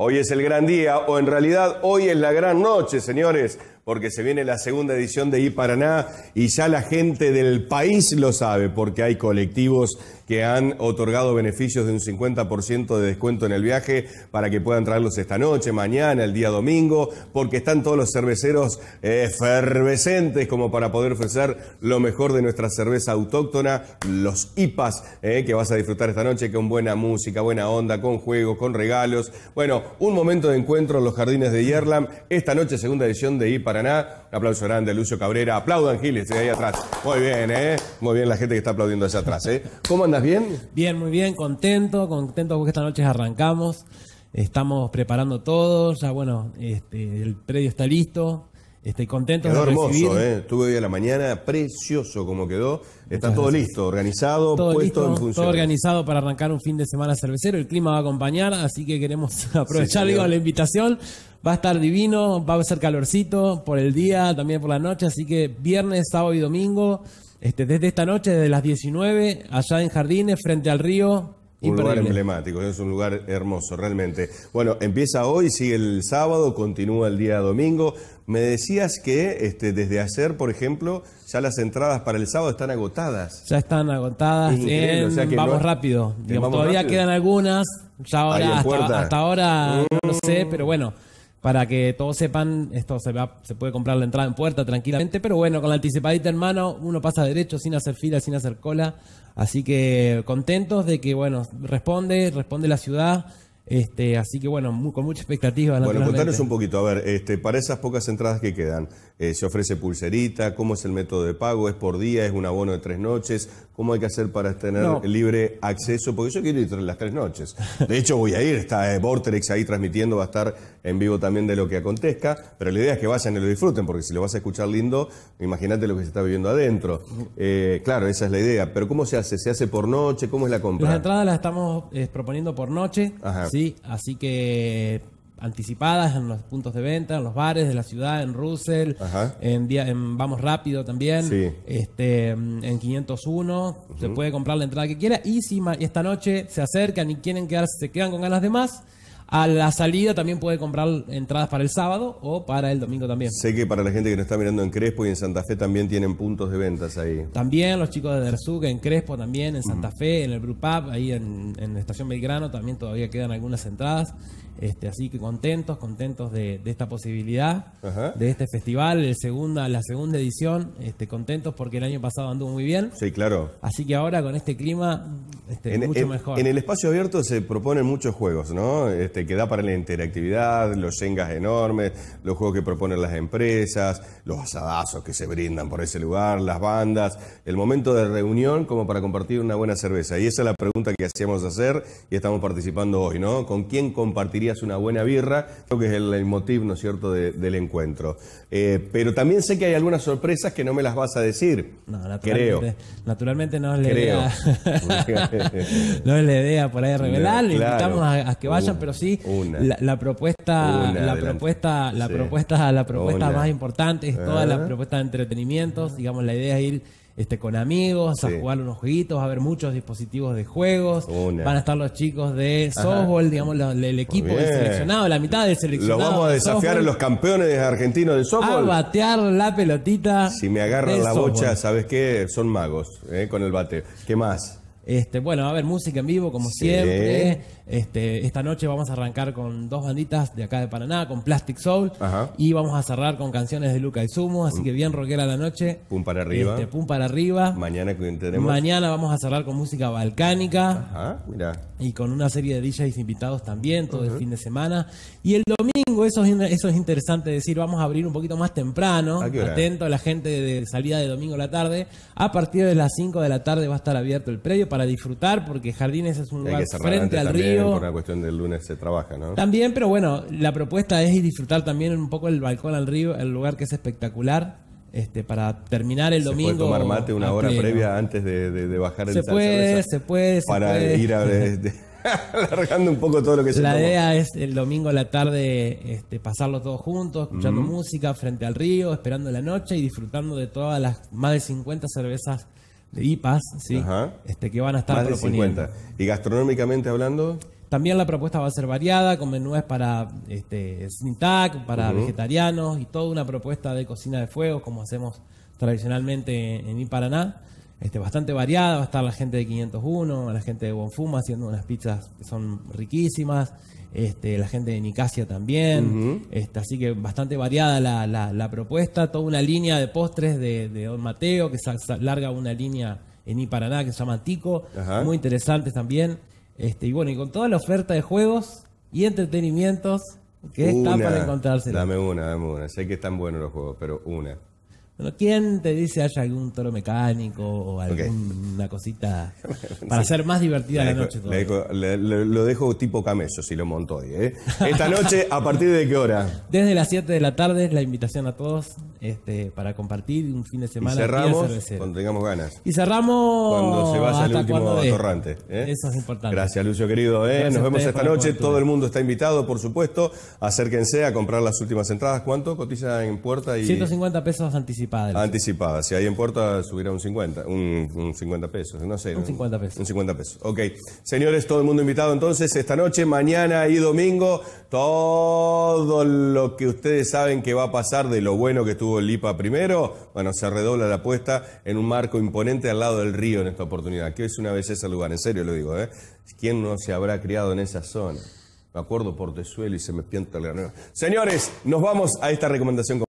Hoy es el gran día o en realidad hoy es la gran noche, señores, porque se viene la segunda edición de Paraná y ya la gente del país lo sabe, porque hay colectivos que han otorgado beneficios de un 50% de descuento en el viaje para que puedan traerlos esta noche, mañana, el día domingo, porque están todos los cerveceros eh, efervescentes como para poder ofrecer lo mejor de nuestra cerveza autóctona, los IPAs, eh, que vas a disfrutar esta noche con buena música, buena onda, con juegos, con regalos. Bueno, un momento de encuentro en los jardines de Yerlam, esta noche segunda edición de paraná un aplauso grande a Lucio Cabrera. Aplaudan Giles, ahí atrás. Muy bien, ¿eh? Muy bien la gente que está aplaudiendo allá atrás, ¿eh? ¿Cómo andas? ¿Bien? Bien, muy bien, contento, contento porque esta noche arrancamos. Estamos preparando todo, ya bueno, este, el predio está listo. Estoy contento quedó hermoso, ¿eh? Estuve hoy a la mañana, precioso como quedó. Está todo listo, organizado, todo puesto en función. Todo organizado para arrancar un fin de semana cervecero. El clima va a acompañar, así que queremos aprovechar digo, la invitación Va a estar divino, va a ser calorcito por el día, también por la noche, así que viernes, sábado y domingo, este, desde esta noche, desde las 19, allá en Jardines, frente al río, un lugar emblemático, es un lugar hermoso, realmente. Bueno, empieza hoy, sigue el sábado, continúa el día domingo. Me decías que este, desde ayer, por ejemplo, ya las entradas para el sábado están agotadas. Ya están agotadas. Em, vamos rápido. todavía quedan algunas. Ya ahora, hasta, ahora, no lo sé, mm. pero bueno para que todos sepan, esto se, puede comprar la entrada en puerta tranquilamente, pero bueno, con la anticipadita en mano, uno pasa derecho sin hacer fila, sin hacer cola, así que contentos de que, bueno, responde, responde la ciudad, este, así que bueno, con mucha expectativa. Bueno, contanos un poquito, a ver, este, para esas pocas entradas que quedan, eh, ¿se ofrece pulserita? ¿Cómo es el método de pago? ¿Es por día? ¿Es un abono de tres noches? ¿Cómo hay que hacer para tener libre acceso? Porque yo quiero ir las tres noches. De hecho, voy a ir, está eh, vorterex ahí transmitiendo, va a estar en vivo también de lo que acontezca, pero la idea es que vayan y lo disfruten, porque si lo vas a escuchar lindo, imagínate lo que se está viviendo adentro. Eh, claro, esa es la idea, pero ¿cómo se hace? ¿Se hace por noche? ¿Cómo es la compra? Las entradas las estamos proponiendo por noche. Ajá así que anticipadas en los puntos de venta, en los bares de la ciudad, en Russell, en, Vamos Rápido también, este, en 501, se puede comprar la entrada que quiera y si esta noche se acercan y quieren quedarse, se quedan con ganas de más, a la salida también puede comprar entradas para el sábado o para el domingo también. Sé que para la gente que nos está mirando en Crespo y en Santa Fe también tienen puntos de ventas ahí. También los chicos de Dersuc en Crespo también, en Santa Fe, en el Brew Pub, ahí en, la Estación Belgrano también todavía quedan algunas entradas. Este, así que contentos, contentos de, esta posibilidad, de este festival, segunda, la segunda edición, este, contentos porque el año pasado anduvo muy bien. Sí, claro. Así que ahora con este clima, este, mucho mejor. En el espacio abierto se proponen muchos juegos, ¿no? Este, que da para la interactividad, los sengas enormes, los juegos que proponen las empresas, los asadazos que se brindan por ese lugar, las bandas, el momento de reunión como para compartir una buena cerveza. Y esa es la pregunta que hacíamos hacer y estamos participando hoy, ¿no? ¿Con quién compartirías una buena birra? Creo que es el, motivo, ¿no es cierto?, del encuentro. Eh, pero también sé que hay algunas sorpresas que no me las vas a decir. No, naturalmente, creo. Naturalmente no es la idea. no es la idea por ahí revelar, invitamos a, que vayan, uh. pero sí la, propuesta, la propuesta, la propuesta, la propuesta más importante es toda la ah. propuesta de entretenimientos. Digamos, la idea es ir este, con amigos, a jugar unos jueguitos, a ver muchos dispositivos de juegos. Van a estar los chicos de softball, digamos, el equipo seleccionado, la mitad del seleccionado. Lo vamos a desafiar a los campeones argentinos de softball. A batear la pelotita. Si me agarran la bocha, ¿sabes qué? Son magos, eh, con el bate ¿Qué más? Este, bueno, va a haber música en vivo, como siempre. Este, esta noche vamos a arrancar con dos banditas de acá de Paraná, con Plastic Soul. Y vamos a cerrar con canciones de Luca y Sumo, así que bien rockera la noche. Pum para arriba. Este, pum para arriba. Mañana Mañana vamos a cerrar con música balcánica. Ajá, mira. Y con una serie de DJs invitados también, todo el fin de semana. Y el domingo eso es, eso es interesante decir, vamos a abrir un poquito más temprano. Atento a la gente de salida de domingo a la tarde. A partir de las 5 de la tarde va a estar abierto el predio para disfrutar porque Jardines es un lugar frente al río. Por la cuestión del lunes se trabaja, ¿no? También, pero bueno, la propuesta es disfrutar también un poco el balcón al río, el lugar que es espectacular. Este, para terminar el domingo. ¿Se puede tomar mate una hora previa antes de, bajar el Se puede, se puede. para ir a. ver... un poco todo lo que La idea es el domingo a la tarde este, pasarlo todos juntos, escuchando música frente al río, esperando la noche y disfrutando de todas las más de 50 cervezas de IPAs este, que van a estar más De 50. ¿Y gastronómicamente hablando? También la propuesta va a ser variada, con menúes para este, tac para vegetarianos y toda una propuesta de cocina de fuego, como hacemos tradicionalmente en Iparaná. Este, bastante variada. Va a estar la gente de 501, la gente de Bonfuma haciendo unas pizzas que son riquísimas. Este, la gente de Nicasia también. Este, así que bastante variada la, propuesta. Toda una línea de postres de, Don Mateo, que se larga una línea en Iparaná que se llama Tico. Muy interesantes también. y bueno, y con toda la oferta de juegos y entretenimientos que está para encontrarse Dame una, dame una. Sé que están buenos los juegos, pero una. ¿quién te dice haya algún toro mecánico o alguna cosita para hacer más divertida la noche? lo dejo tipo camello si lo monto hoy. ¿eh? Esta noche, ¿a partir de qué hora? Desde las 7 de la tarde, es la invitación a todos este, para compartir un fin de semana. cerramos cuando tengamos ganas. Y cerramos cuando se vaya el último torrante. ¿eh? Eso es importante. Gracias, Lucio, querido. ¿eh? Nos vemos esta noche. Todo el mundo está invitado, por supuesto. Acérquense a comprar las últimas entradas. ¿Cuánto cotiza en puerta? Y... 150 pesos anticipadas. Anticipadas. Si hay en puerta, subirá un 50, un, un 50 pesos. No sé. Un 50 pesos. Un 50 pesos. Ok. Señores, todo el mundo invitado entonces esta noche, mañana y domingo. Todo lo que ustedes saben que va a pasar de lo bueno que estuvo el IPA primero, bueno, se redobla la apuesta en un marco imponente al lado del río en esta oportunidad, que es una vez ese lugar, en serio lo digo, ¿eh? ¿Quién no se habrá criado en esa zona? Me acuerdo por y se me pienta el granero. Señores, nos vamos a esta recomendación.